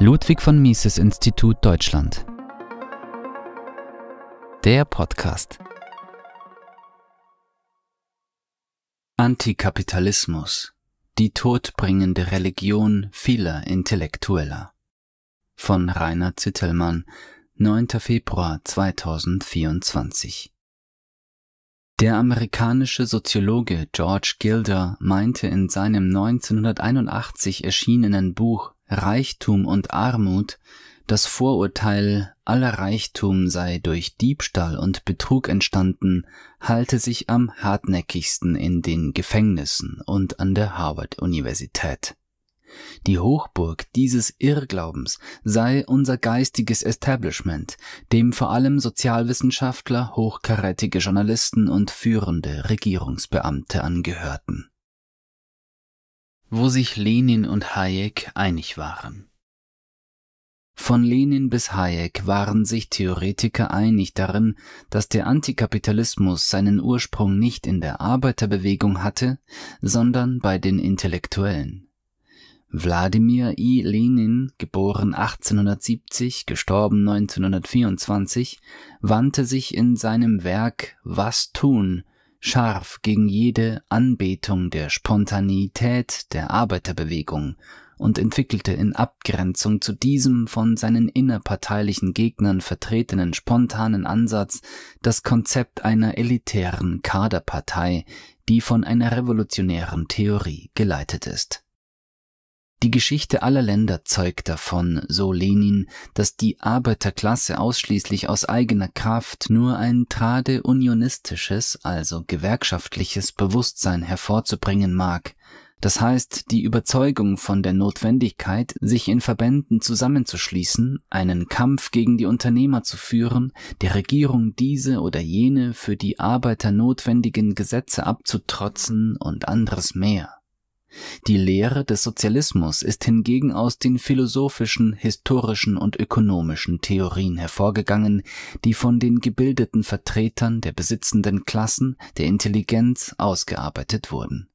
Ludwig von Mises Institut Deutschland. Der Podcast. Antikapitalismus. Die todbringende Religion vieler Intellektueller. Von Rainer Zittelmann, 9. Februar 2024. Der amerikanische Soziologe George Gilder meinte in seinem 1981 erschienenen Buch Reichtum und Armut das Vorurteil, aller Reichtum sei durch Diebstahl und Betrug entstanden, halte sich am hartnäckigsten in den Gefängnissen und an der Harvard-Universität. Die Hochburg dieses Irrglaubens sei unser geistiges Establishment, dem vor allem Sozialwissenschaftler, hochkarätige Journalisten und führende Regierungsbeamte angehörten wo sich Lenin und Hayek einig waren. Von Lenin bis Hayek waren sich Theoretiker einig darin, dass der Antikapitalismus seinen Ursprung nicht in der Arbeiterbewegung hatte, sondern bei den Intellektuellen. Wladimir I. Lenin, geboren 1870, gestorben 1924, wandte sich in seinem Werk Was tun scharf gegen jede Anbetung der Spontaneität der Arbeiterbewegung und entwickelte in Abgrenzung zu diesem von seinen innerparteilichen Gegnern vertretenen spontanen Ansatz das Konzept einer elitären Kaderpartei, die von einer revolutionären Theorie geleitet ist die Geschichte aller Länder zeugt davon, so Lenin, dass die Arbeiterklasse ausschließlich aus eigener Kraft nur ein trade unionistisches, also gewerkschaftliches Bewusstsein hervorzubringen mag, das heißt die Überzeugung von der Notwendigkeit, sich in Verbänden zusammenzuschließen, einen Kampf gegen die Unternehmer zu führen, der Regierung diese oder jene für die Arbeiter notwendigen Gesetze abzutrotzen und anderes mehr. Die Lehre des Sozialismus ist hingegen aus den philosophischen, historischen und ökonomischen Theorien hervorgegangen, die von den gebildeten Vertretern der besitzenden Klassen, der Intelligenz ausgearbeitet wurden.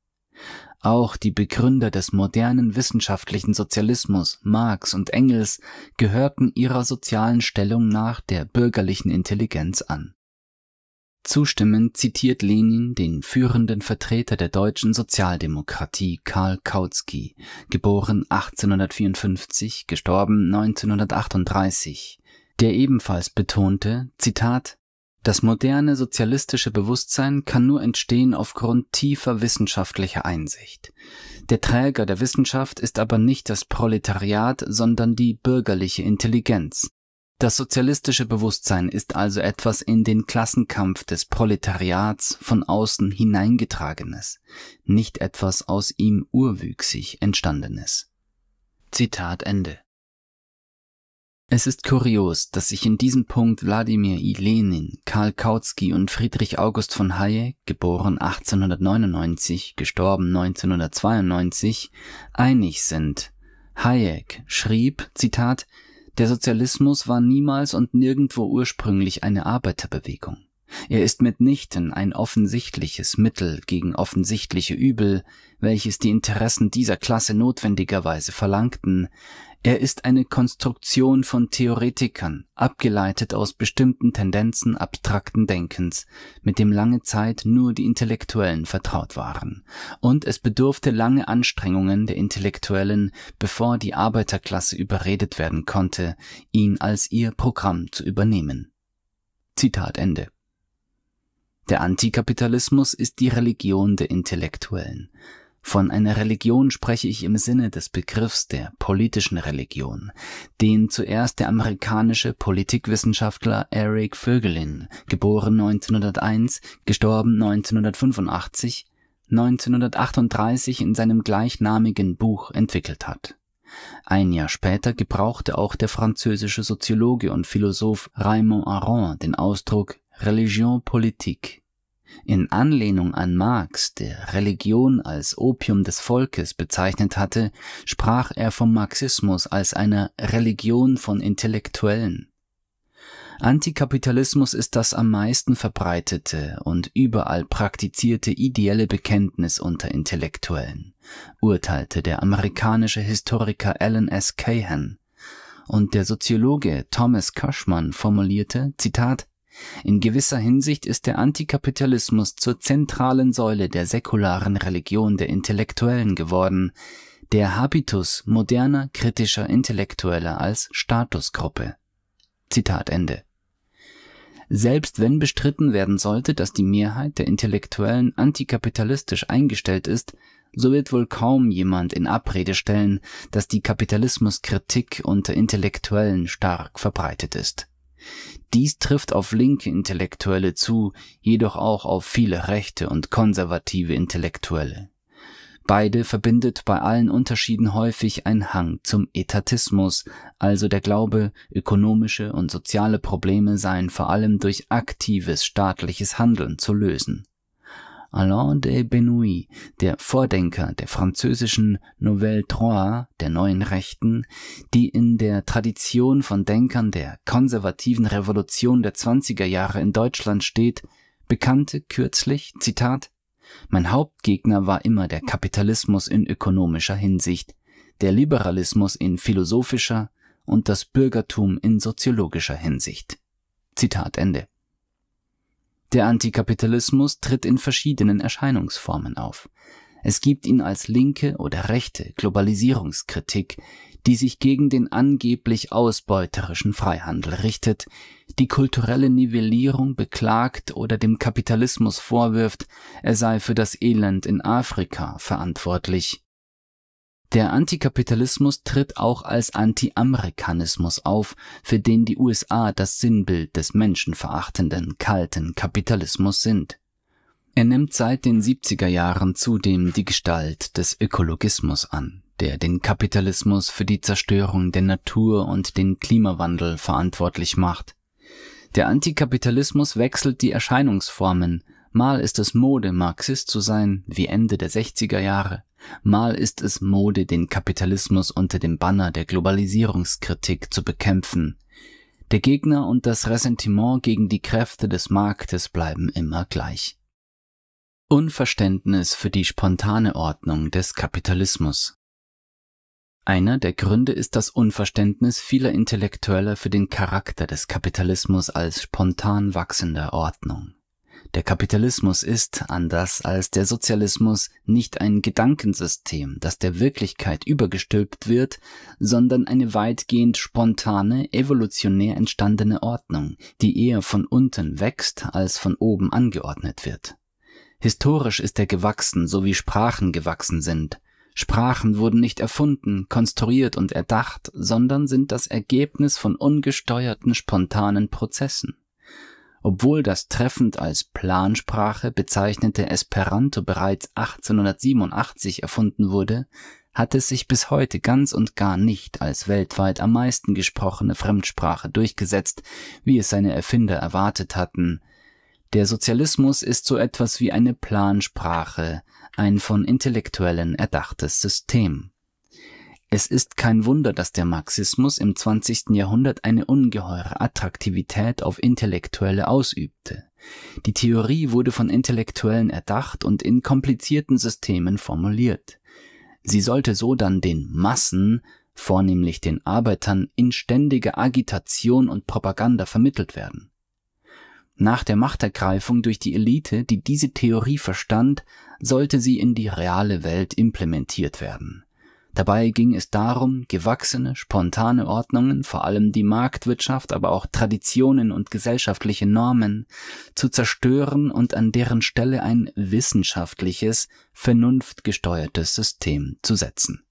Auch die Begründer des modernen wissenschaftlichen Sozialismus, Marx und Engels, gehörten ihrer sozialen Stellung nach der bürgerlichen Intelligenz an Zustimmend zitiert Lenin den führenden Vertreter der deutschen Sozialdemokratie Karl Kautsky, geboren 1854, gestorben 1938, der ebenfalls betonte, Zitat, das moderne sozialistische Bewusstsein kann nur entstehen aufgrund tiefer wissenschaftlicher Einsicht. Der Träger der Wissenschaft ist aber nicht das Proletariat, sondern die bürgerliche Intelligenz. Das sozialistische Bewusstsein ist also etwas in den Klassenkampf des Proletariats von außen hineingetragenes, nicht etwas aus ihm urwüchsig entstandenes. Zitat Ende. Es ist kurios, dass sich in diesem Punkt Wladimir I. Lenin, Karl Kautsky und Friedrich August von Hayek, geboren 1899, gestorben 1992, einig sind. Hayek schrieb, Zitat, der Sozialismus war niemals und nirgendwo ursprünglich eine Arbeiterbewegung. Er ist mitnichten ein offensichtliches Mittel gegen offensichtliche Übel, welches die Interessen dieser Klasse notwendigerweise verlangten, er ist eine Konstruktion von Theoretikern, abgeleitet aus bestimmten Tendenzen abstrakten Denkens, mit dem lange Zeit nur die Intellektuellen vertraut waren. Und es bedurfte lange Anstrengungen der Intellektuellen, bevor die Arbeiterklasse überredet werden konnte, ihn als ihr Programm zu übernehmen. Zitat Ende. Der Antikapitalismus ist die Religion der Intellektuellen. Von einer Religion spreche ich im Sinne des Begriffs der politischen Religion, den zuerst der amerikanische Politikwissenschaftler Eric Vögelin, geboren 1901, gestorben 1985, 1938 in seinem gleichnamigen Buch entwickelt hat. Ein Jahr später gebrauchte auch der französische Soziologe und Philosoph Raymond Aron den Ausdruck Religion Politique in Anlehnung an Marx, der Religion als Opium des Volkes bezeichnet hatte, sprach er vom Marxismus als einer Religion von Intellektuellen. Antikapitalismus ist das am meisten verbreitete und überall praktizierte ideelle Bekenntnis unter Intellektuellen, urteilte der amerikanische Historiker Alan S. Cahan. Und der Soziologe Thomas Cushman formulierte, Zitat, in gewisser Hinsicht ist der Antikapitalismus zur zentralen Säule der säkularen Religion der Intellektuellen geworden, der Habitus moderner kritischer Intellektueller als Statusgruppe. Zitat Ende. Selbst wenn bestritten werden sollte, dass die Mehrheit der Intellektuellen antikapitalistisch eingestellt ist, so wird wohl kaum jemand in Abrede stellen, dass die Kapitalismuskritik unter Intellektuellen stark verbreitet ist dies trifft auf linke Intellektuelle zu, jedoch auch auf viele rechte und konservative Intellektuelle. Beide verbindet bei allen Unterschieden häufig ein Hang zum Etatismus, also der Glaube, ökonomische und soziale Probleme seien vor allem durch aktives staatliches Handeln zu lösen. Alain de Benoît, der Vordenker der französischen Nouvelle Droit, der neuen Rechten, die in der Tradition von Denkern der konservativen Revolution der 20er Jahre in Deutschland steht, bekannte kürzlich, Zitat, mein Hauptgegner war immer der Kapitalismus in ökonomischer Hinsicht, der Liberalismus in philosophischer und das Bürgertum in soziologischer Hinsicht. Zitat Ende. Der Antikapitalismus tritt in verschiedenen Erscheinungsformen auf. Es gibt ihn als linke oder rechte Globalisierungskritik, die sich gegen den angeblich ausbeuterischen Freihandel richtet, die kulturelle Nivellierung beklagt oder dem Kapitalismus vorwirft, er sei für das Elend in Afrika verantwortlich. Der Antikapitalismus tritt auch als Anti-Amerikanismus auf, für den die USA das Sinnbild des menschenverachtenden, kalten Kapitalismus sind. Er nimmt seit den 70er Jahren zudem die Gestalt des Ökologismus an, der den Kapitalismus für die Zerstörung der Natur und den Klimawandel verantwortlich macht. Der Antikapitalismus wechselt die Erscheinungsformen, Mal ist es Mode, Marxist zu sein, wie Ende der 60er Jahre. Mal ist es Mode, den Kapitalismus unter dem Banner der Globalisierungskritik zu bekämpfen. Der Gegner und das Ressentiment gegen die Kräfte des Marktes bleiben immer gleich. Unverständnis für die spontane Ordnung des Kapitalismus. Einer der Gründe ist das Unverständnis vieler Intellektueller für den Charakter des Kapitalismus als spontan wachsender Ordnung. Der Kapitalismus ist, anders als der Sozialismus, nicht ein Gedankensystem, das der Wirklichkeit übergestülpt wird, sondern eine weitgehend spontane, evolutionär entstandene Ordnung, die eher von unten wächst als von oben angeordnet wird. Historisch ist er gewachsen, so wie Sprachen gewachsen sind. Sprachen wurden nicht erfunden, konstruiert und erdacht, sondern sind das Ergebnis von ungesteuerten, spontanen Prozessen. Obwohl das treffend als Plansprache bezeichnete Esperanto bereits 1887 erfunden wurde, hat es sich bis heute ganz und gar nicht als weltweit am meisten gesprochene Fremdsprache durchgesetzt, wie es seine Erfinder erwartet hatten. Der Sozialismus ist so etwas wie eine Plansprache, ein von Intellektuellen erdachtes System es ist kein Wunder, dass der Marxismus im 20. Jahrhundert eine ungeheure Attraktivität auf Intellektuelle ausübte. Die Theorie wurde von Intellektuellen erdacht und in komplizierten Systemen formuliert. Sie sollte so dann den Massen, vornehmlich den Arbeitern, in ständiger Agitation und Propaganda vermittelt werden. Nach der Machtergreifung durch die Elite, die diese Theorie verstand, sollte sie in die reale Welt implementiert werden. Dabei ging es darum, gewachsene, spontane Ordnungen, vor allem die Marktwirtschaft, aber auch Traditionen und gesellschaftliche Normen, zu zerstören und an deren Stelle ein wissenschaftliches, vernunftgesteuertes System zu setzen.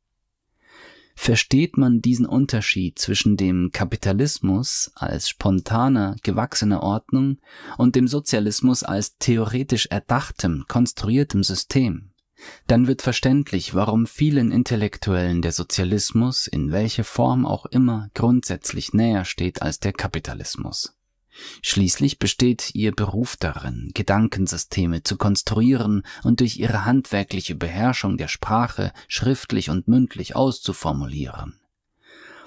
Versteht man diesen Unterschied zwischen dem Kapitalismus als spontaner, gewachsener Ordnung und dem Sozialismus als theoretisch erdachtem, konstruiertem System, dann wird verständlich, warum vielen Intellektuellen der Sozialismus in welcher Form auch immer grundsätzlich näher steht als der Kapitalismus. Schließlich besteht ihr Beruf darin, Gedankensysteme zu konstruieren und durch ihre handwerkliche Beherrschung der Sprache schriftlich und mündlich auszuformulieren.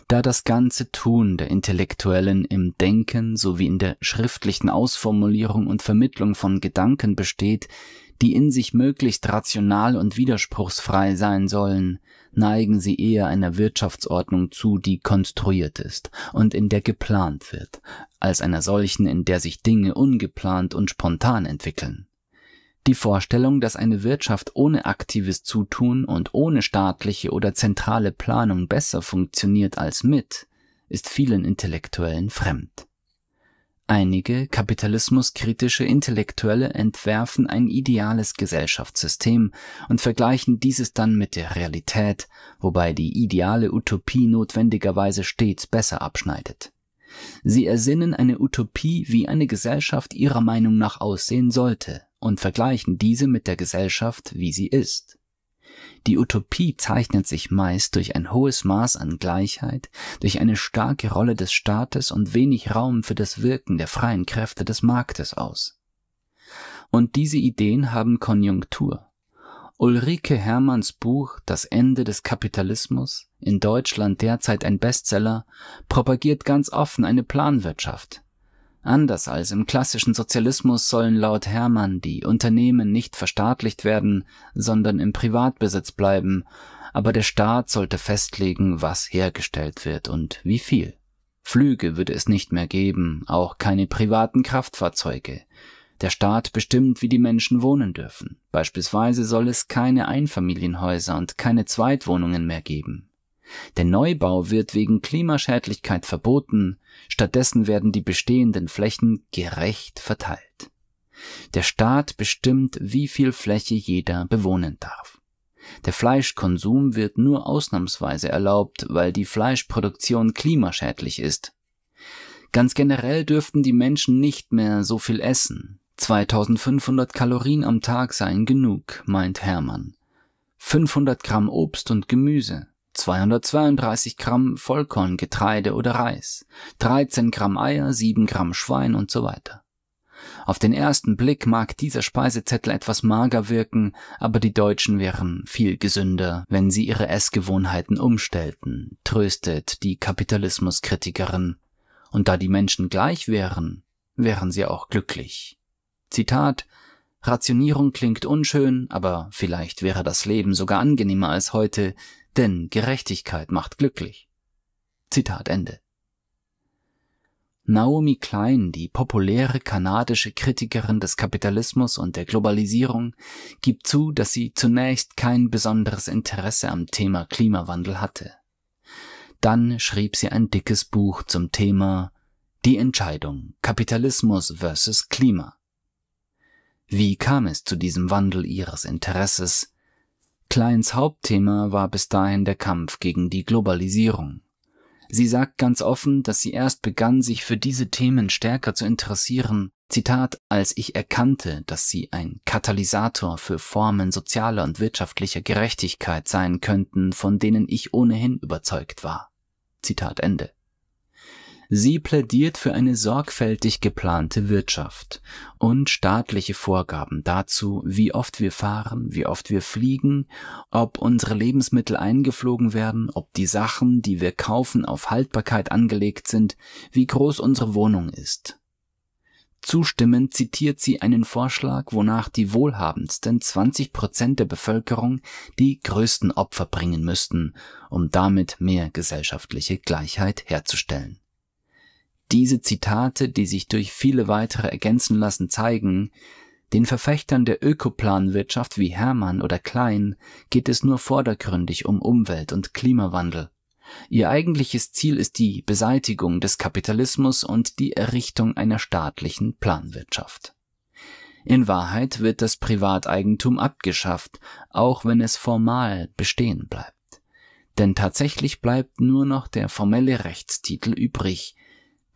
Da das ganze Tun der Intellektuellen im Denken sowie in der schriftlichen Ausformulierung und Vermittlung von Gedanken besteht, die in sich möglichst rational und widerspruchsfrei sein sollen, neigen sie eher einer Wirtschaftsordnung zu, die konstruiert ist und in der geplant wird, als einer solchen, in der sich Dinge ungeplant und spontan entwickeln. Die Vorstellung, dass eine Wirtschaft ohne aktives Zutun und ohne staatliche oder zentrale Planung besser funktioniert als mit, ist vielen Intellektuellen fremd. Einige kapitalismuskritische Intellektuelle entwerfen ein ideales Gesellschaftssystem und vergleichen dieses dann mit der Realität, wobei die ideale Utopie notwendigerweise stets besser abschneidet. Sie ersinnen eine Utopie, wie eine Gesellschaft ihrer Meinung nach aussehen sollte, und vergleichen diese mit der Gesellschaft, wie sie ist. Die Utopie zeichnet sich meist durch ein hohes Maß an Gleichheit, durch eine starke Rolle des Staates und wenig Raum für das Wirken der freien Kräfte des Marktes aus. Und diese Ideen haben Konjunktur. Ulrike Hermanns Buch Das Ende des Kapitalismus, in Deutschland derzeit ein Bestseller, propagiert ganz offen eine Planwirtschaft, Anders als im klassischen Sozialismus sollen laut Hermann die Unternehmen nicht verstaatlicht werden, sondern im Privatbesitz bleiben, aber der Staat sollte festlegen, was hergestellt wird und wie viel. Flüge würde es nicht mehr geben, auch keine privaten Kraftfahrzeuge. Der Staat bestimmt, wie die Menschen wohnen dürfen. Beispielsweise soll es keine Einfamilienhäuser und keine Zweitwohnungen mehr geben. Der Neubau wird wegen Klimaschädlichkeit verboten, stattdessen werden die bestehenden Flächen gerecht verteilt. Der Staat bestimmt, wie viel Fläche jeder bewohnen darf. Der Fleischkonsum wird nur ausnahmsweise erlaubt, weil die Fleischproduktion klimaschädlich ist. Ganz generell dürften die Menschen nicht mehr so viel essen. 2500 Kalorien am Tag seien genug, meint Hermann. 500 Gramm Obst und Gemüse, 232 Gramm Vollkorn, Getreide oder Reis, 13 Gramm Eier, 7 Gramm Schwein und so weiter. Auf den ersten Blick mag dieser Speisezettel etwas mager wirken, aber die Deutschen wären viel gesünder, wenn sie ihre Essgewohnheiten umstellten, tröstet die Kapitalismuskritikerin. Und da die Menschen gleich wären, wären sie auch glücklich. Zitat Rationierung klingt unschön, aber vielleicht wäre das Leben sogar angenehmer als heute, denn Gerechtigkeit macht glücklich. Zitat Ende. Naomi Klein, die populäre kanadische Kritikerin des Kapitalismus und der Globalisierung, gibt zu, dass sie zunächst kein besonderes Interesse am Thema Klimawandel hatte. Dann schrieb sie ein dickes Buch zum Thema Die Entscheidung Kapitalismus versus Klima. Wie kam es zu diesem Wandel ihres Interesses, Kleins Hauptthema war bis dahin der Kampf gegen die Globalisierung. Sie sagt ganz offen, dass sie erst begann, sich für diese Themen stärker zu interessieren, Zitat, als ich erkannte, dass sie ein Katalysator für Formen sozialer und wirtschaftlicher Gerechtigkeit sein könnten, von denen ich ohnehin überzeugt war. Zitat Ende. Sie plädiert für eine sorgfältig geplante Wirtschaft und staatliche Vorgaben dazu, wie oft wir fahren, wie oft wir fliegen, ob unsere Lebensmittel eingeflogen werden, ob die Sachen, die wir kaufen, auf Haltbarkeit angelegt sind, wie groß unsere Wohnung ist. Zustimmend zitiert sie einen Vorschlag, wonach die wohlhabendsten 20 Prozent der Bevölkerung die größten Opfer bringen müssten, um damit mehr gesellschaftliche Gleichheit herzustellen diese Zitate, die sich durch viele weitere ergänzen lassen, zeigen, den Verfechtern der Ökoplanwirtschaft wie Hermann oder Klein geht es nur vordergründig um Umwelt und Klimawandel. Ihr eigentliches Ziel ist die Beseitigung des Kapitalismus und die Errichtung einer staatlichen Planwirtschaft. In Wahrheit wird das Privateigentum abgeschafft, auch wenn es formal bestehen bleibt. Denn tatsächlich bleibt nur noch der formelle Rechtstitel übrig,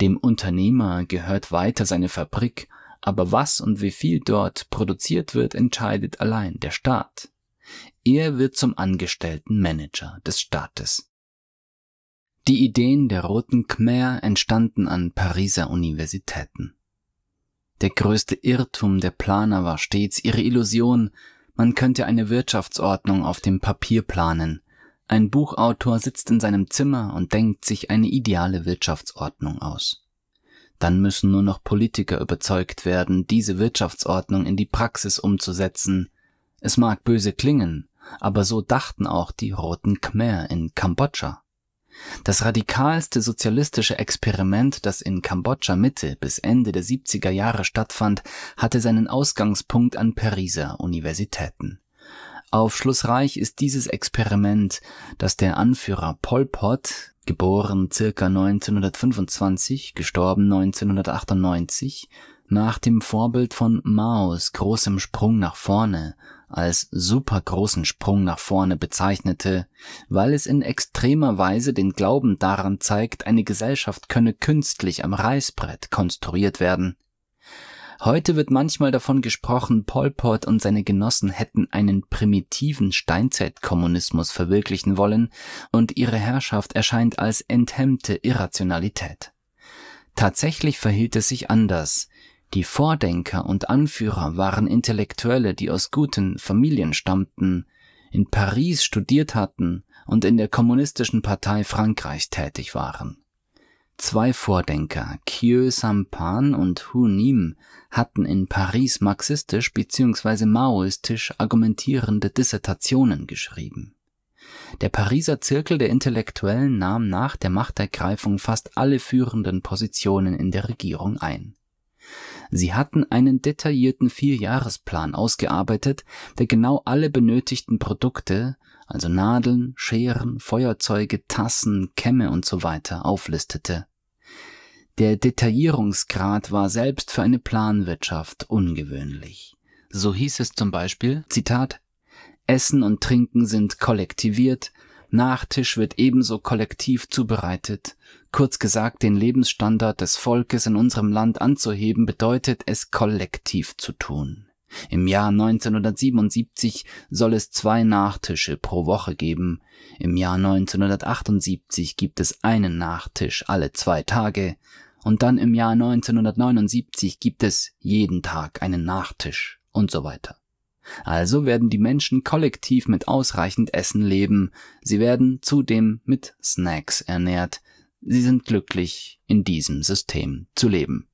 dem Unternehmer gehört weiter seine Fabrik, aber was und wie viel dort produziert wird, entscheidet allein der Staat. Er wird zum angestellten Manager des Staates. Die Ideen der Roten Khmer entstanden an Pariser Universitäten. Der größte Irrtum der Planer war stets ihre Illusion, man könnte eine Wirtschaftsordnung auf dem Papier planen, ein Buchautor sitzt in seinem Zimmer und denkt sich eine ideale Wirtschaftsordnung aus. Dann müssen nur noch Politiker überzeugt werden, diese Wirtschaftsordnung in die Praxis umzusetzen. Es mag böse klingen, aber so dachten auch die Roten Khmer in Kambodscha. Das radikalste sozialistische Experiment, das in Kambodscha Mitte bis Ende der 70er Jahre stattfand, hatte seinen Ausgangspunkt an Pariser Universitäten. Aufschlussreich ist dieses Experiment, das der Anführer Pol Pot, geboren circa 1925, gestorben 1998, nach dem Vorbild von Maos großem Sprung nach vorne als supergroßen Sprung nach vorne bezeichnete, weil es in extremer Weise den Glauben daran zeigt, eine Gesellschaft könne künstlich am Reißbrett konstruiert werden. Heute wird manchmal davon gesprochen, Pol Pot und seine Genossen hätten einen primitiven Steinzeitkommunismus verwirklichen wollen und ihre Herrschaft erscheint als enthemmte Irrationalität. Tatsächlich verhielt es sich anders. Die Vordenker und Anführer waren Intellektuelle, die aus guten Familien stammten, in Paris studiert hatten und in der kommunistischen Partei Frankreich tätig waren. Zwei Vordenker, Khieu Sampan und Hu Nim, hatten in Paris marxistisch bzw. maoistisch argumentierende Dissertationen geschrieben. Der Pariser Zirkel der Intellektuellen nahm nach der Machtergreifung fast alle führenden Positionen in der Regierung ein. Sie hatten einen detaillierten Vierjahresplan ausgearbeitet, der genau alle benötigten Produkte also Nadeln, Scheren, Feuerzeuge, Tassen, Kämme und so weiter, auflistete. Der Detaillierungsgrad war selbst für eine Planwirtschaft ungewöhnlich. So hieß es zum Beispiel, Zitat, Essen und Trinken sind kollektiviert, Nachtisch wird ebenso kollektiv zubereitet. Kurz gesagt, den Lebensstandard des Volkes in unserem Land anzuheben bedeutet, es kollektiv zu tun. Im Jahr 1977 soll es zwei Nachtische pro Woche geben. Im Jahr 1978 gibt es einen Nachtisch alle zwei Tage. Und dann im Jahr 1979 gibt es jeden Tag einen Nachtisch und so weiter. Also werden die Menschen kollektiv mit ausreichend Essen leben. Sie werden zudem mit Snacks ernährt. Sie sind glücklich, in diesem System zu leben.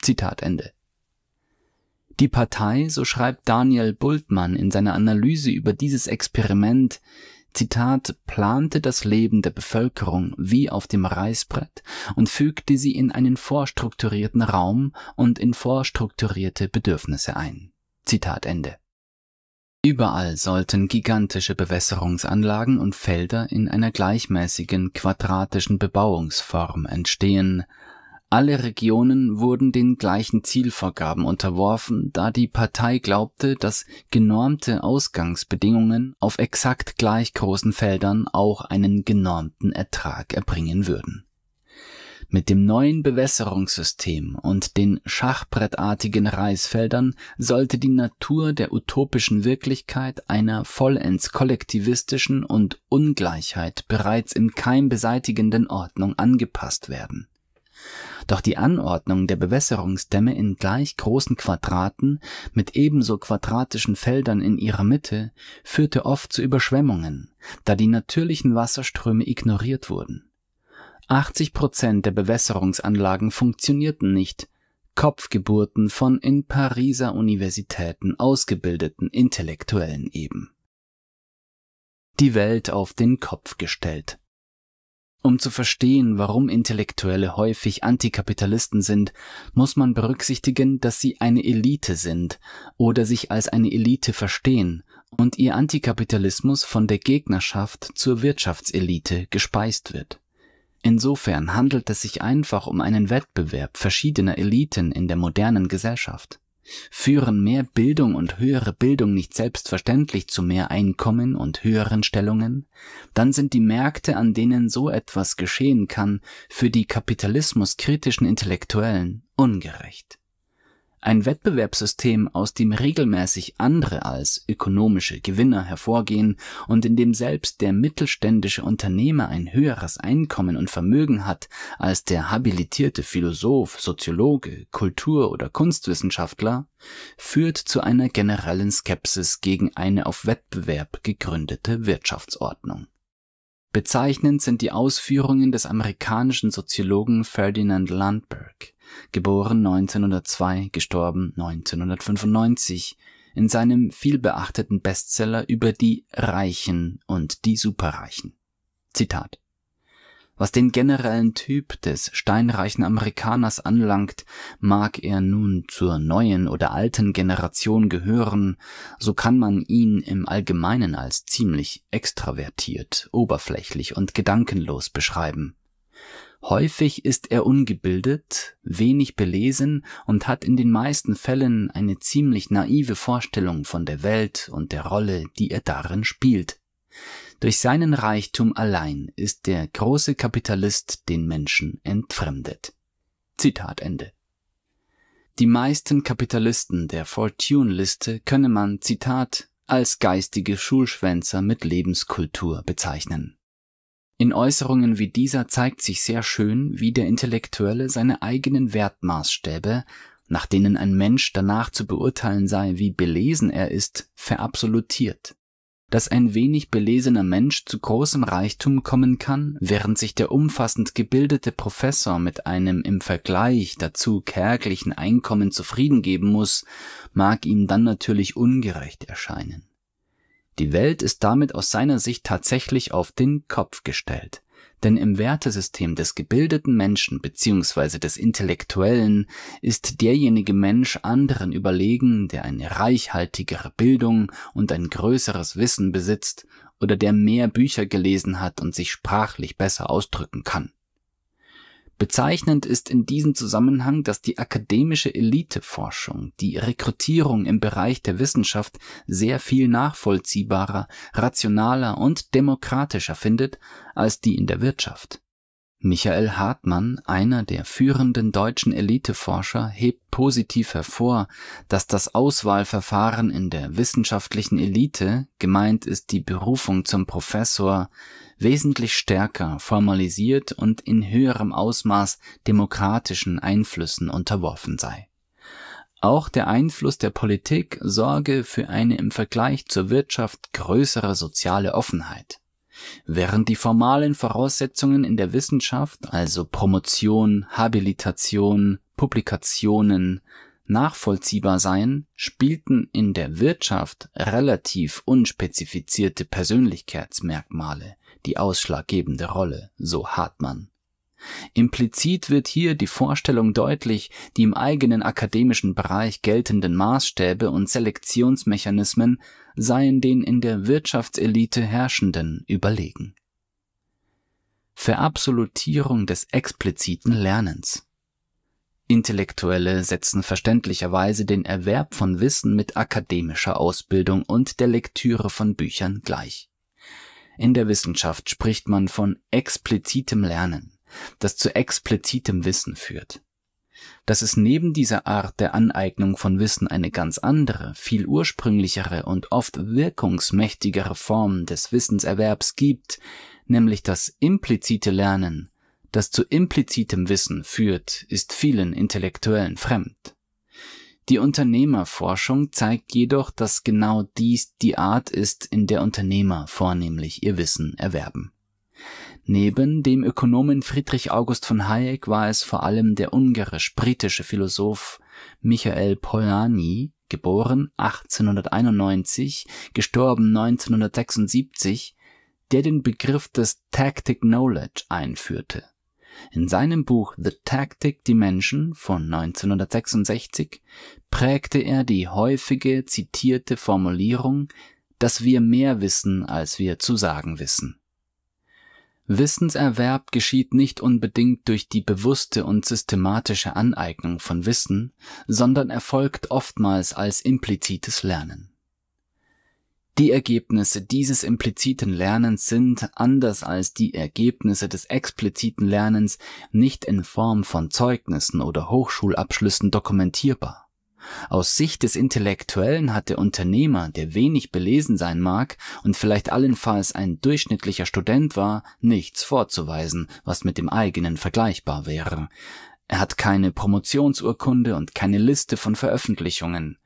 Zitat Ende. Die Partei, so schreibt Daniel Bultmann in seiner Analyse über dieses Experiment, Zitat, plante das Leben der Bevölkerung wie auf dem Reißbrett und fügte sie in einen vorstrukturierten Raum und in vorstrukturierte Bedürfnisse ein. Zitat Ende. Überall sollten gigantische Bewässerungsanlagen und Felder in einer gleichmäßigen quadratischen Bebauungsform entstehen, alle Regionen wurden den gleichen Zielvorgaben unterworfen, da die Partei glaubte, dass genormte Ausgangsbedingungen auf exakt gleich großen Feldern auch einen genormten Ertrag erbringen würden. Mit dem neuen Bewässerungssystem und den schachbrettartigen Reisfeldern sollte die Natur der utopischen Wirklichkeit einer vollends kollektivistischen und Ungleichheit bereits im Keim beseitigenden Ordnung angepasst werden doch die Anordnung der Bewässerungsdämme in gleich großen Quadraten mit ebenso quadratischen Feldern in ihrer Mitte führte oft zu Überschwemmungen, da die natürlichen Wasserströme ignoriert wurden. 80 Prozent der Bewässerungsanlagen funktionierten nicht, Kopfgeburten von in Pariser Universitäten ausgebildeten Intellektuellen eben. Die Welt auf den Kopf gestellt um zu verstehen, warum Intellektuelle häufig Antikapitalisten sind, muss man berücksichtigen, dass sie eine Elite sind oder sich als eine Elite verstehen und ihr Antikapitalismus von der Gegnerschaft zur Wirtschaftselite gespeist wird. Insofern handelt es sich einfach um einen Wettbewerb verschiedener Eliten in der modernen Gesellschaft Führen mehr Bildung und höhere Bildung nicht selbstverständlich zu mehr Einkommen und höheren Stellungen, dann sind die Märkte, an denen so etwas geschehen kann, für die kapitalismuskritischen Intellektuellen ungerecht. Ein Wettbewerbssystem, aus dem regelmäßig andere als ökonomische Gewinner hervorgehen und in dem selbst der mittelständische Unternehmer ein höheres Einkommen und Vermögen hat als der habilitierte Philosoph, Soziologe, Kultur- oder Kunstwissenschaftler, führt zu einer generellen Skepsis gegen eine auf Wettbewerb gegründete Wirtschaftsordnung. Bezeichnend sind die Ausführungen des amerikanischen Soziologen Ferdinand Landberg geboren 1902, gestorben 1995, in seinem vielbeachteten Bestseller über die Reichen und die Superreichen. Zitat. Was den generellen Typ des steinreichen Amerikaners anlangt, mag er nun zur neuen oder alten Generation gehören, so kann man ihn im Allgemeinen als ziemlich extravertiert, oberflächlich und gedankenlos beschreiben. Häufig ist er ungebildet, wenig belesen und hat in den meisten Fällen eine ziemlich naive Vorstellung von der Welt und der Rolle, die er darin spielt. Durch seinen Reichtum allein ist der große Kapitalist den Menschen entfremdet. Zitat Ende. Die meisten Kapitalisten der Fortune-Liste könne man, Zitat, als geistige Schulschwänzer mit Lebenskultur bezeichnen. In Äußerungen wie dieser zeigt sich sehr schön, wie der Intellektuelle seine eigenen Wertmaßstäbe, nach denen ein Mensch danach zu beurteilen sei, wie belesen er ist, verabsolutiert. Dass ein wenig belesener Mensch zu großem Reichtum kommen kann, während sich der umfassend gebildete Professor mit einem im Vergleich dazu kärglichen Einkommen zufrieden geben muss, mag ihm dann natürlich ungerecht erscheinen. Die Welt ist damit aus seiner Sicht tatsächlich auf den Kopf gestellt. Denn im Wertesystem des gebildeten Menschen bzw. des Intellektuellen ist derjenige Mensch anderen überlegen, der eine reichhaltigere Bildung und ein größeres Wissen besitzt oder der mehr Bücher gelesen hat und sich sprachlich besser ausdrücken kann. Bezeichnend ist in diesem Zusammenhang, dass die akademische Eliteforschung die Rekrutierung im Bereich der Wissenschaft sehr viel nachvollziehbarer, rationaler und demokratischer findet als die in der Wirtschaft Michael Hartmann, einer der führenden deutschen Eliteforscher, hebt positiv hervor, dass das Auswahlverfahren in der wissenschaftlichen Elite, gemeint ist die Berufung zum Professor, wesentlich stärker formalisiert und in höherem Ausmaß demokratischen Einflüssen unterworfen sei. Auch der Einfluss der Politik sorge für eine im Vergleich zur Wirtschaft größere soziale Offenheit Während die formalen Voraussetzungen in der Wissenschaft, also Promotion, Habilitation, Publikationen, nachvollziehbar seien, spielten in der Wirtschaft relativ unspezifizierte Persönlichkeitsmerkmale die ausschlaggebende Rolle, so Hartmann Implizit wird hier die Vorstellung deutlich, die im eigenen akademischen Bereich geltenden Maßstäbe und Selektionsmechanismen seien den in der Wirtschaftselite Herrschenden überlegen. Verabsolutierung des expliziten Lernens Intellektuelle setzen verständlicherweise den Erwerb von Wissen mit akademischer Ausbildung und der Lektüre von Büchern gleich. In der Wissenschaft spricht man von explizitem Lernen das zu explizitem Wissen führt. Dass es neben dieser Art der Aneignung von Wissen eine ganz andere, viel ursprünglichere und oft wirkungsmächtigere Form des Wissenserwerbs gibt, nämlich das implizite Lernen, das zu implizitem Wissen führt, ist vielen Intellektuellen fremd. Die Unternehmerforschung zeigt jedoch, dass genau dies die Art ist, in der Unternehmer vornehmlich ihr Wissen erwerben. Neben dem Ökonomen Friedrich August von Hayek war es vor allem der ungarisch-britische Philosoph Michael Polanyi geboren 1891, † gestorben 1976), der den Begriff des Tactic knowledge einführte. In seinem Buch The Tactic Dimension von 1966 prägte er die häufige zitierte Formulierung, dass wir mehr wissen, als wir zu sagen wissen Wissenserwerb geschieht nicht unbedingt durch die bewusste und systematische Aneignung von Wissen, sondern erfolgt oftmals als implizites Lernen. Die Ergebnisse dieses impliziten Lernens sind, anders als die Ergebnisse des expliziten Lernens, nicht in Form von Zeugnissen oder Hochschulabschlüssen dokumentierbar. Aus Sicht des Intellektuellen hat der Unternehmer, der wenig belesen sein mag und vielleicht allenfalls ein durchschnittlicher Student war, nichts vorzuweisen, was mit dem eigenen vergleichbar wäre. Er hat keine Promotionsurkunde und keine Liste von Veröffentlichungen.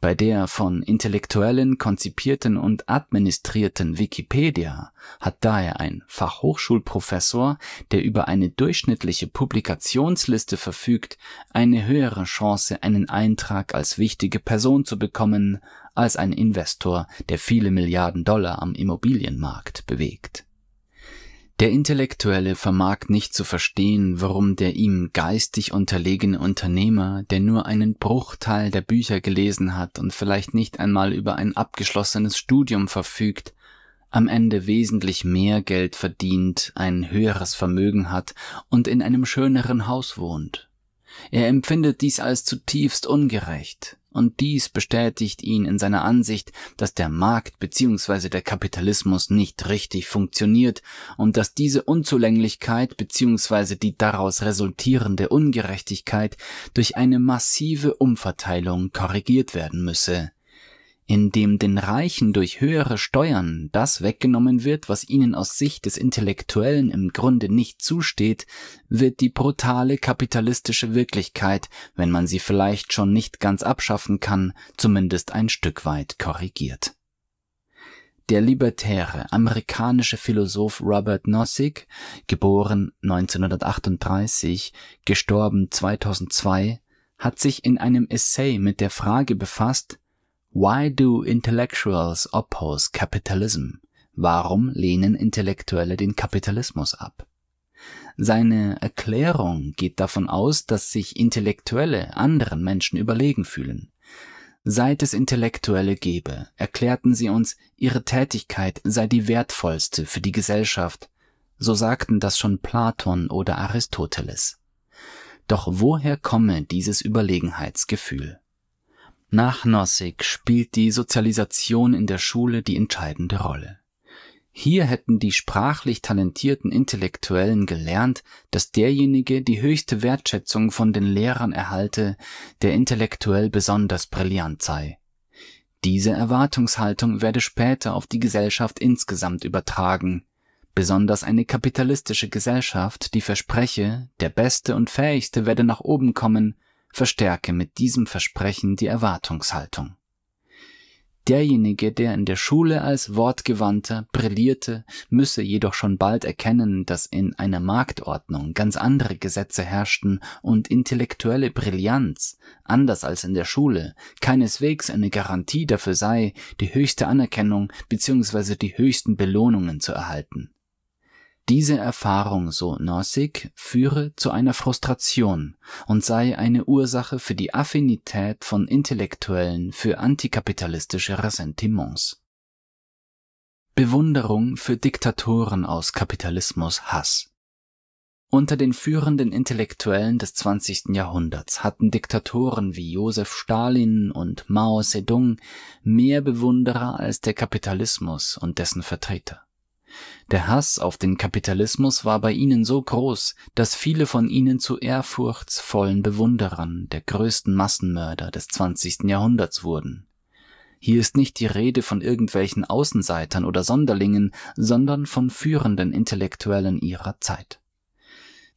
Bei der von Intellektuellen konzipierten und administrierten Wikipedia hat daher ein Fachhochschulprofessor, der über eine durchschnittliche Publikationsliste verfügt, eine höhere Chance, einen Eintrag als wichtige Person zu bekommen, als ein Investor, der viele Milliarden Dollar am Immobilienmarkt bewegt der Intellektuelle vermag nicht zu verstehen, warum der ihm geistig unterlegene Unternehmer, der nur einen Bruchteil der Bücher gelesen hat und vielleicht nicht einmal über ein abgeschlossenes Studium verfügt, am Ende wesentlich mehr Geld verdient, ein höheres Vermögen hat und in einem schöneren Haus wohnt. Er empfindet dies als zutiefst ungerecht. Und dies bestätigt ihn in seiner Ansicht, dass der Markt bzw. der Kapitalismus nicht richtig funktioniert und dass diese Unzulänglichkeit bzw. die daraus resultierende Ungerechtigkeit durch eine massive Umverteilung korrigiert werden müsse in dem den Reichen durch höhere Steuern das weggenommen wird, was ihnen aus Sicht des Intellektuellen im Grunde nicht zusteht, wird die brutale kapitalistische Wirklichkeit, wenn man sie vielleicht schon nicht ganz abschaffen kann, zumindest ein Stück weit korrigiert. Der libertäre amerikanische Philosoph Robert Nozick, geboren 1938, gestorben 2002, hat sich in einem Essay mit der Frage befasst, Why do intellectuals oppose capitalism? Warum lehnen Intellektuelle den Kapitalismus ab? Seine Erklärung geht davon aus, dass sich Intellektuelle anderen Menschen überlegen fühlen. Seit es Intellektuelle gebe, erklärten sie uns, ihre Tätigkeit sei die wertvollste für die Gesellschaft, so sagten das schon Platon oder Aristoteles. Doch woher komme dieses Überlegenheitsgefühl? Nach Nossig spielt die Sozialisation in der Schule die entscheidende Rolle. Hier hätten die sprachlich talentierten Intellektuellen gelernt, dass derjenige die höchste Wertschätzung von den Lehrern erhalte, der intellektuell besonders brillant sei. Diese Erwartungshaltung werde später auf die Gesellschaft insgesamt übertragen, besonders eine kapitalistische Gesellschaft, die verspreche, der Beste und Fähigste werde nach oben kommen, verstärke mit diesem Versprechen die Erwartungshaltung. Derjenige, der in der Schule als Wortgewandter brillierte, müsse jedoch schon bald erkennen, dass in einer Marktordnung ganz andere Gesetze herrschten und intellektuelle Brillanz, anders als in der Schule, keineswegs eine Garantie dafür sei, die höchste Anerkennung bzw. die höchsten Belohnungen zu erhalten. Diese Erfahrung, so Nozick, führe zu einer Frustration und sei eine Ursache für die Affinität von Intellektuellen für antikapitalistische Ressentiments. Bewunderung für Diktatoren aus Kapitalismus Hass. Unter den führenden Intellektuellen des 20. Jahrhunderts hatten Diktatoren wie Josef Stalin und Mao Zedong mehr Bewunderer als der Kapitalismus und dessen Vertreter. Der Hass auf den Kapitalismus war bei ihnen so groß, dass viele von ihnen zu ehrfurchtsvollen Bewunderern der größten Massenmörder des 20. Jahrhunderts wurden. Hier ist nicht die Rede von irgendwelchen Außenseitern oder Sonderlingen, sondern von führenden Intellektuellen ihrer Zeit.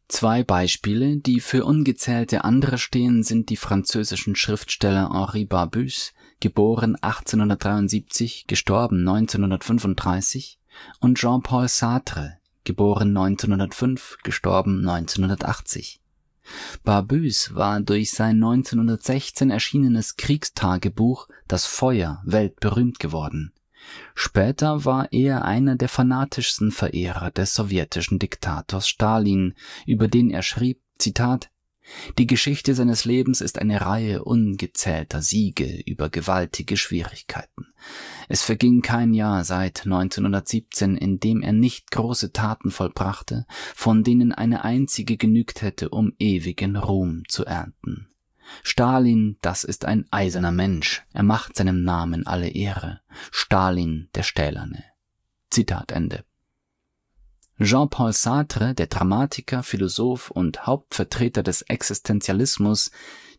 Zwei Beispiele, die für ungezählte andere stehen, sind die französischen Schriftsteller Henri Barbus, geboren 1873, gestorben 1935, und Jean-Paul Sartre, geboren 1905, gestorben 1980. Barbus war durch sein 1916 erschienenes Kriegstagebuch Das Feuer weltberühmt geworden. Später war er einer der fanatischsten Verehrer des sowjetischen Diktators Stalin, über den er schrieb, Zitat, die Geschichte seines Lebens ist eine Reihe ungezählter Siege über gewaltige Schwierigkeiten. Es verging kein Jahr seit 1917, in dem er nicht große Taten vollbrachte, von denen eine einzige genügt hätte, um ewigen Ruhm zu ernten. Stalin, das ist ein eiserner Mensch, er macht seinem Namen alle Ehre. Stalin der Stählerne. Zitat Ende. Jean-Paul Sartre, der Dramatiker, Philosoph und Hauptvertreter des Existenzialismus,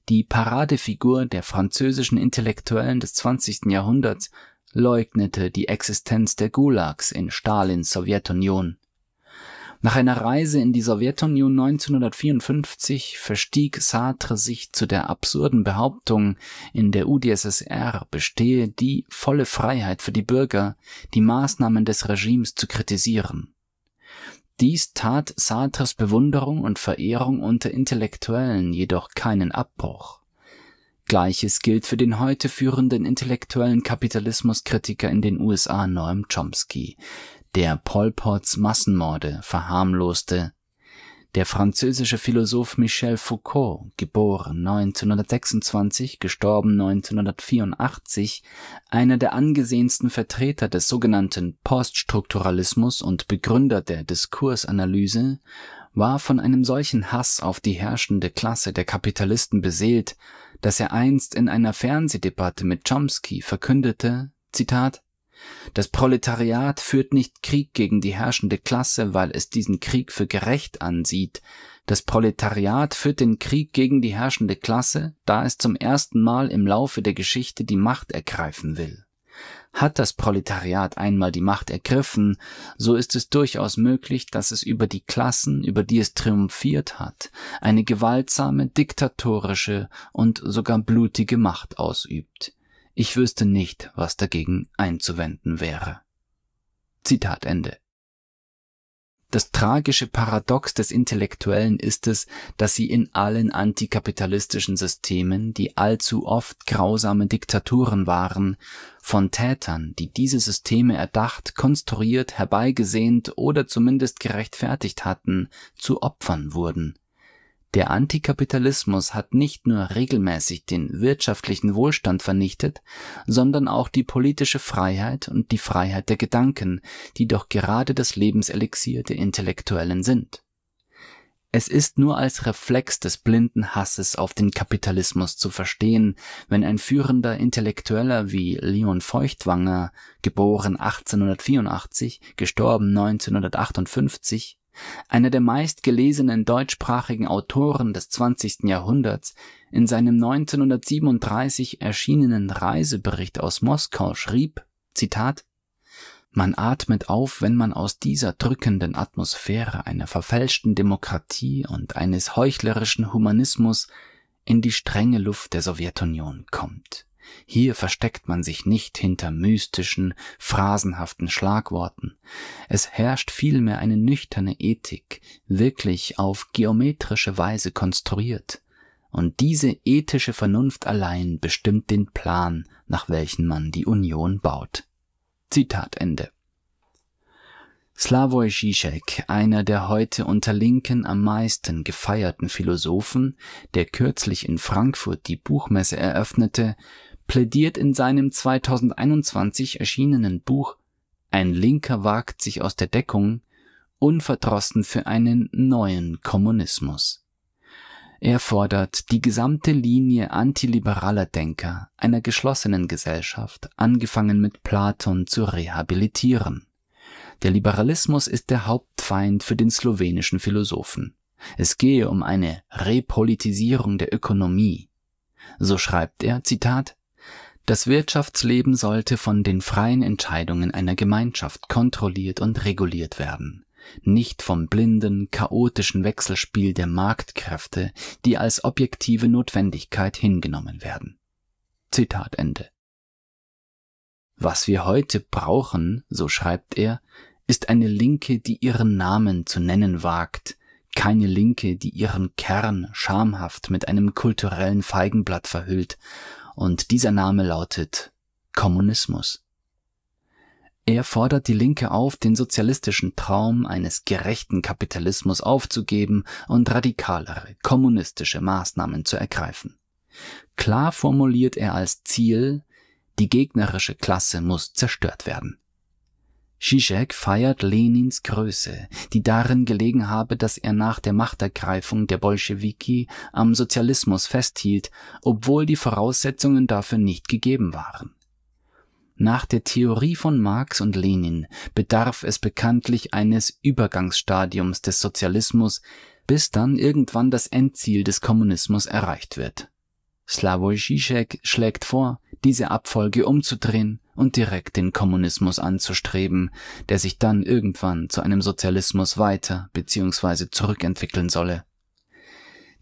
die Paradefigur der französischen Intellektuellen des 20. Jahrhunderts, leugnete die Existenz der Gulags in Stalins Sowjetunion. Nach einer Reise in die Sowjetunion 1954 verstieg Sartre sich zu der absurden Behauptung, in der UdSSR bestehe die volle Freiheit für die Bürger, die Maßnahmen des Regimes zu kritisieren. Dies tat Sartres Bewunderung und Verehrung unter Intellektuellen jedoch keinen Abbruch. Gleiches gilt für den heute führenden intellektuellen Kapitalismuskritiker in den USA Noam Chomsky, der Pol Potts Massenmorde verharmloste der französische Philosoph Michel Foucault geboren (1926 – gestorben 1984), einer der angesehensten Vertreter des sogenannten Poststrukturalismus und Begründer der Diskursanalyse, war von einem solchen Hass auf die herrschende Klasse der Kapitalisten beseelt, dass er einst in einer Fernsehdebatte mit Chomsky verkündete: „ Zitat, das Proletariat führt nicht Krieg gegen die herrschende Klasse, weil es diesen Krieg für gerecht ansieht. Das Proletariat führt den Krieg gegen die herrschende Klasse, da es zum ersten Mal im Laufe der Geschichte die Macht ergreifen will. Hat das Proletariat einmal die Macht ergriffen, so ist es durchaus möglich, dass es über die Klassen, über die es triumphiert hat, eine gewaltsame, diktatorische und sogar blutige Macht ausübt. Ich wüsste nicht, was dagegen einzuwenden wäre. Zitat Ende. Das tragische Paradox des Intellektuellen ist es, dass sie in allen antikapitalistischen Systemen, die allzu oft grausame Diktaturen waren, von Tätern, die diese Systeme erdacht, konstruiert, herbeigesehnt oder zumindest gerechtfertigt hatten, zu Opfern wurden. Der Antikapitalismus hat nicht nur regelmäßig den wirtschaftlichen Wohlstand vernichtet, sondern auch die politische Freiheit und die Freiheit der Gedanken, die doch gerade das Lebenselixier der Intellektuellen sind. Es ist nur als Reflex des blinden Hasses auf den Kapitalismus zu verstehen, wenn ein führender Intellektueller wie Leon Feuchtwanger, geboren 1884, gestorben 1958, einer der meistgelesenen deutschsprachigen Autoren des 20. Jahrhunderts, in seinem 1937 erschienenen Reisebericht aus Moskau schrieb, Zitat, man atmet auf, wenn man aus dieser drückenden Atmosphäre einer verfälschten Demokratie und eines heuchlerischen Humanismus in die strenge Luft der Sowjetunion kommt. Hier versteckt man sich nicht hinter mystischen, phrasenhaften Schlagworten. Es herrscht vielmehr eine nüchterne Ethik, wirklich auf geometrische Weise konstruiert. Und diese ethische Vernunft allein bestimmt den Plan, nach welchen man die Union baut. Zitat Ende. Slavoj Žižek, einer der heute unter Linken am meisten gefeierten Philosophen, der kürzlich in Frankfurt die Buchmesse eröffnete, plädiert in seinem 2021 erschienenen Buch Ein Linker wagt sich aus der Deckung unverdrossen für einen neuen Kommunismus. Er fordert die gesamte Linie antiliberaler Denker einer geschlossenen Gesellschaft, angefangen mit Platon, zu rehabilitieren. Der Liberalismus ist der Hauptfeind für den slowenischen Philosophen. Es gehe um eine Repolitisierung der Ökonomie. So schreibt er, Zitat, das Wirtschaftsleben sollte von den freien Entscheidungen einer Gemeinschaft kontrolliert und reguliert werden, nicht vom blinden, chaotischen Wechselspiel der Marktkräfte, die als objektive Notwendigkeit hingenommen werden. Zitat Ende. Was wir heute brauchen, so schreibt er, ist eine Linke, die ihren Namen zu nennen wagt, keine Linke, die ihren Kern schamhaft mit einem kulturellen Feigenblatt verhüllt und dieser Name lautet Kommunismus. Er fordert die Linke auf, den sozialistischen Traum eines gerechten Kapitalismus aufzugeben und radikalere kommunistische Maßnahmen zu ergreifen. Klar formuliert er als Ziel, die gegnerische Klasse muss zerstört werden. Zizek feiert Lenins Größe, die darin gelegen habe, dass er nach der Machtergreifung der Bolschewiki am Sozialismus festhielt, obwohl die Voraussetzungen dafür nicht gegeben waren. Nach der Theorie von Marx und Lenin bedarf es bekanntlich eines Übergangsstadiums des Sozialismus, bis dann irgendwann das Endziel des Kommunismus erreicht wird Slavoj Žižek schlägt vor, diese Abfolge umzudrehen und direkt den Kommunismus anzustreben, der sich dann irgendwann zu einem Sozialismus weiter bzw. zurückentwickeln solle.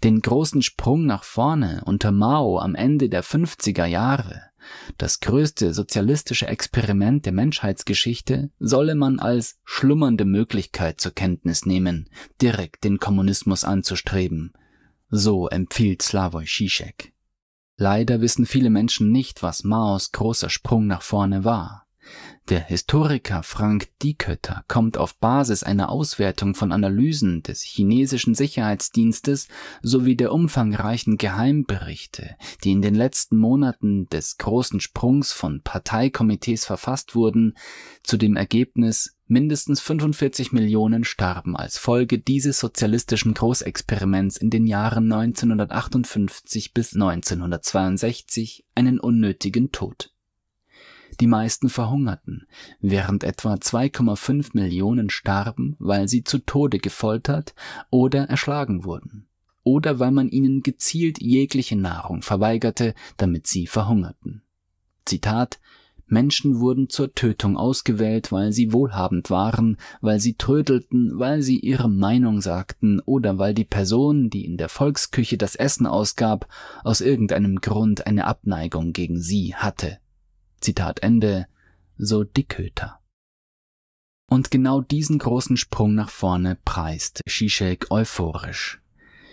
Den großen Sprung nach vorne unter Mao am Ende der 50er Jahre, das größte sozialistische Experiment der Menschheitsgeschichte, solle man als schlummernde Möglichkeit zur Kenntnis nehmen, direkt den Kommunismus anzustreben. So empfiehlt Slavoj Žižek. Leider wissen viele Menschen nicht, was Maos großer Sprung nach vorne war. Der Historiker Frank Diekötter kommt auf Basis einer Auswertung von Analysen des chinesischen Sicherheitsdienstes sowie der umfangreichen Geheimberichte, die in den letzten Monaten des großen Sprungs von Parteikomitees verfasst wurden, zu dem Ergebnis, Mindestens 45 Millionen starben als Folge dieses sozialistischen Großexperiments in den Jahren 1958 bis 1962 einen unnötigen Tod. Die meisten verhungerten, während etwa 2,5 Millionen starben, weil sie zu Tode gefoltert oder erschlagen wurden, oder weil man ihnen gezielt jegliche Nahrung verweigerte, damit sie verhungerten. Zitat Menschen wurden zur Tötung ausgewählt, weil sie wohlhabend waren, weil sie trödelten, weil sie ihre Meinung sagten oder weil die Person, die in der Volksküche das Essen ausgab, aus irgendeinem Grund eine Abneigung gegen sie hatte. Zitat Ende, so Dickhöter. Und genau diesen großen Sprung nach vorne preist Zizek euphorisch.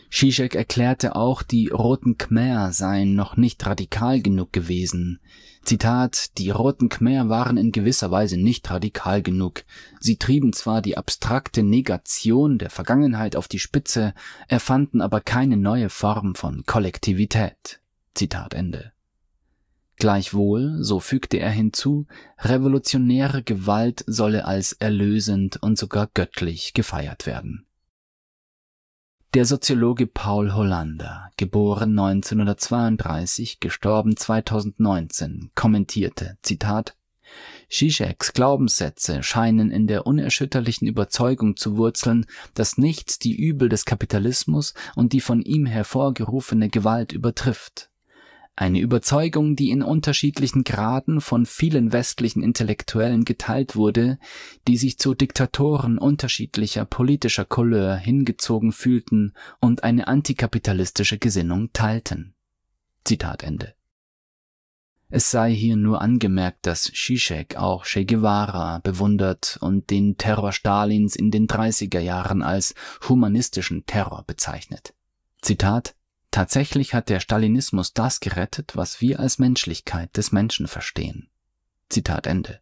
Zizek erklärte auch, die Roten Khmer seien noch nicht radikal genug gewesen. Zitat, die Roten Khmer waren in gewisser Weise nicht radikal genug. Sie trieben zwar die abstrakte Negation der Vergangenheit auf die Spitze, erfanden aber keine neue Form von Kollektivität. Zitat Ende. Gleichwohl, so fügte er hinzu, revolutionäre Gewalt solle als erlösend und sogar göttlich gefeiert werden. Der Soziologe Paul Hollander, geboren 1932, gestorben 2019, kommentierte, Zitat, Zizeks Glaubenssätze scheinen in der unerschütterlichen Überzeugung zu wurzeln, dass nichts die Übel des Kapitalismus und die von ihm hervorgerufene Gewalt übertrifft. Eine Überzeugung, die in unterschiedlichen Graden von vielen westlichen Intellektuellen geteilt wurde, die sich zu Diktatoren unterschiedlicher politischer Couleur hingezogen fühlten und eine antikapitalistische Gesinnung teilten. Zitat Ende. Es sei hier nur angemerkt, dass Zizek auch Che Guevara bewundert und den Terror Stalins in den 30er Jahren als humanistischen Terror bezeichnet. Zitat Tatsächlich hat der Stalinismus das gerettet, was wir als Menschlichkeit des Menschen verstehen. Zitat Ende.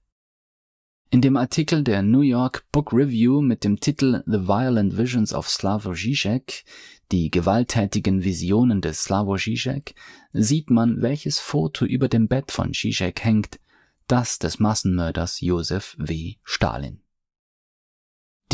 In dem Artikel der New York Book Review mit dem Titel The Violent Visions of Slavoj Žižek, die gewalttätigen Visionen des Slavoj Žižek, sieht man, welches Foto über dem Bett von Žižek hängt, das des Massenmörders Josef W. Stalin.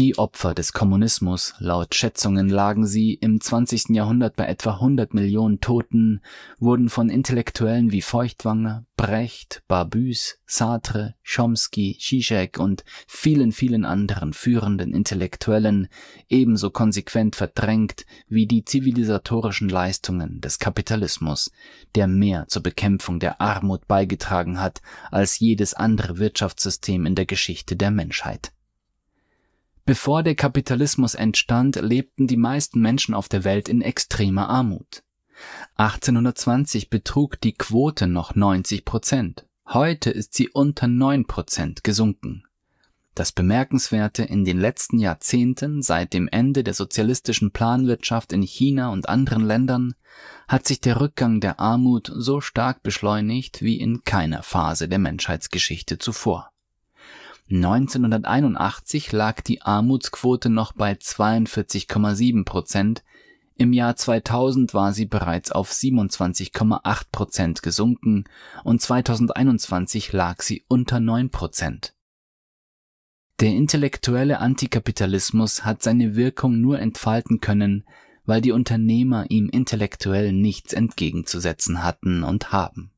Die Opfer des Kommunismus, laut Schätzungen lagen sie im 20. Jahrhundert bei etwa 100 Millionen Toten, wurden von Intellektuellen wie Feuchtwanger, Brecht, Barbus, Sartre, Chomsky, Zizek und vielen, vielen anderen führenden Intellektuellen ebenso konsequent verdrängt wie die zivilisatorischen Leistungen des Kapitalismus, der mehr zur Bekämpfung der Armut beigetragen hat als jedes andere Wirtschaftssystem in der Geschichte der Menschheit. Bevor der Kapitalismus entstand, lebten die meisten Menschen auf der Welt in extremer Armut. 1820 betrug die Quote noch 90 Prozent. Heute ist sie unter 9 Prozent gesunken. Das Bemerkenswerte in den letzten Jahrzehnten seit dem Ende der sozialistischen Planwirtschaft in China und anderen Ländern hat sich der Rückgang der Armut so stark beschleunigt wie in keiner Phase der Menschheitsgeschichte zuvor. 1981 lag die Armutsquote noch bei 42,7 Prozent, im Jahr 2000 war sie bereits auf 27,8 Prozent gesunken und 2021 lag sie unter 9 Prozent. Der intellektuelle Antikapitalismus hat seine Wirkung nur entfalten können, weil die Unternehmer ihm intellektuell nichts entgegenzusetzen hatten und haben.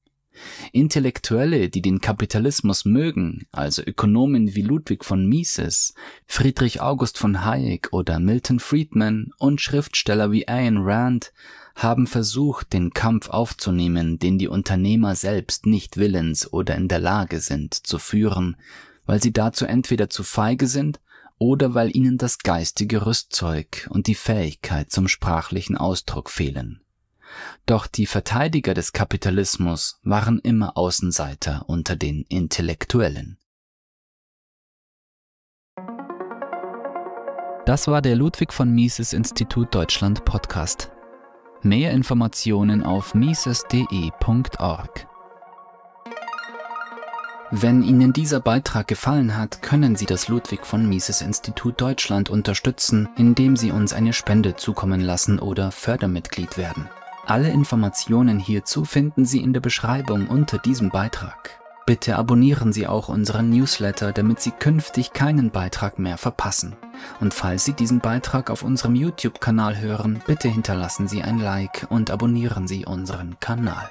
Intellektuelle, die den Kapitalismus mögen, also Ökonomen wie Ludwig von Mises, Friedrich August von Hayek oder Milton Friedman und Schriftsteller wie Ayn Rand, haben versucht, den Kampf aufzunehmen, den die Unternehmer selbst nicht willens oder in der Lage sind zu führen, weil sie dazu entweder zu feige sind oder weil ihnen das geistige Rüstzeug und die Fähigkeit zum sprachlichen Ausdruck fehlen. Doch die Verteidiger des Kapitalismus waren immer Außenseiter unter den Intellektuellen. Das war der Ludwig von Mises Institut Deutschland Podcast. Mehr Informationen auf mises.de.org. Wenn Ihnen dieser Beitrag gefallen hat, können Sie das Ludwig von Mises Institut Deutschland unterstützen, indem Sie uns eine Spende zukommen lassen oder Fördermitglied werden. Alle Informationen hierzu finden Sie in der Beschreibung unter diesem Beitrag. Bitte abonnieren Sie auch unseren Newsletter, damit Sie künftig keinen Beitrag mehr verpassen. Und falls Sie diesen Beitrag auf unserem YouTube-Kanal hören, bitte hinterlassen Sie ein Like und abonnieren Sie unseren Kanal.